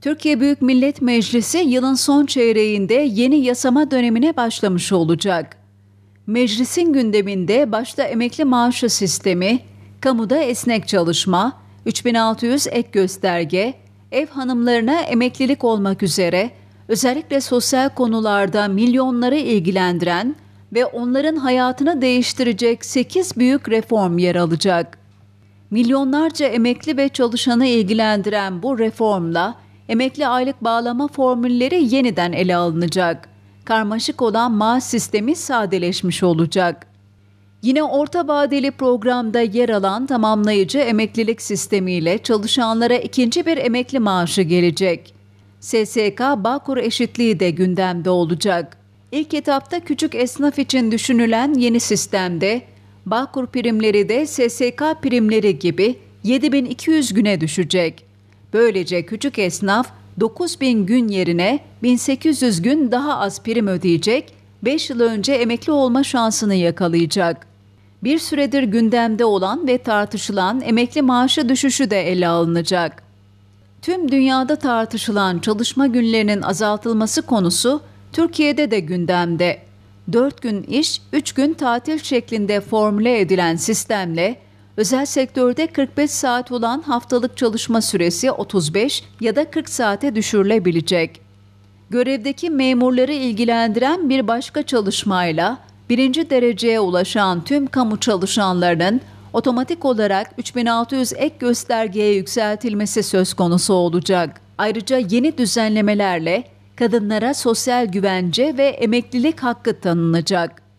Türkiye Büyük Millet Meclisi yılın son çeyreğinde yeni yasama dönemine başlamış olacak. Meclisin gündeminde başta emekli maaşı sistemi, kamuda esnek çalışma, 3600 ek gösterge, ev hanımlarına emeklilik olmak üzere özellikle sosyal konularda milyonları ilgilendiren ve onların hayatını değiştirecek 8 büyük reform yer alacak. Milyonlarca emekli ve çalışanı ilgilendiren bu reformla emekli aylık bağlama formülleri yeniden ele alınacak. Karmaşık olan maaş sistemi sadeleşmiş olacak. Yine orta vadeli programda yer alan tamamlayıcı emeklilik sistemiyle çalışanlara ikinci bir emekli maaşı gelecek. SSK Bağkur eşitliği de gündemde olacak. İlk etapta küçük esnaf için düşünülen yeni sistemde Bağkur primleri de SSK primleri gibi 7200 güne düşecek. Böylece küçük esnaf 9000 gün yerine 1800 gün daha az prim ödeyecek, 5 yıl önce emekli olma şansını yakalayacak. Bir süredir gündemde olan ve tartışılan emekli maaşı düşüşü de ele alınacak. Tüm dünyada tartışılan çalışma günlerinin azaltılması konusu Türkiye'de de gündemde. 4 gün iş, 3 gün tatil şeklinde formüle edilen sistemle Özel sektörde 45 saat olan haftalık çalışma süresi 35 ya da 40 saate düşürülebilecek. Görevdeki memurları ilgilendiren bir başka çalışmayla birinci dereceye ulaşan tüm kamu çalışanlarının otomatik olarak 3600 ek göstergeye yükseltilmesi söz konusu olacak. Ayrıca yeni düzenlemelerle kadınlara sosyal güvence ve emeklilik hakkı tanınacak.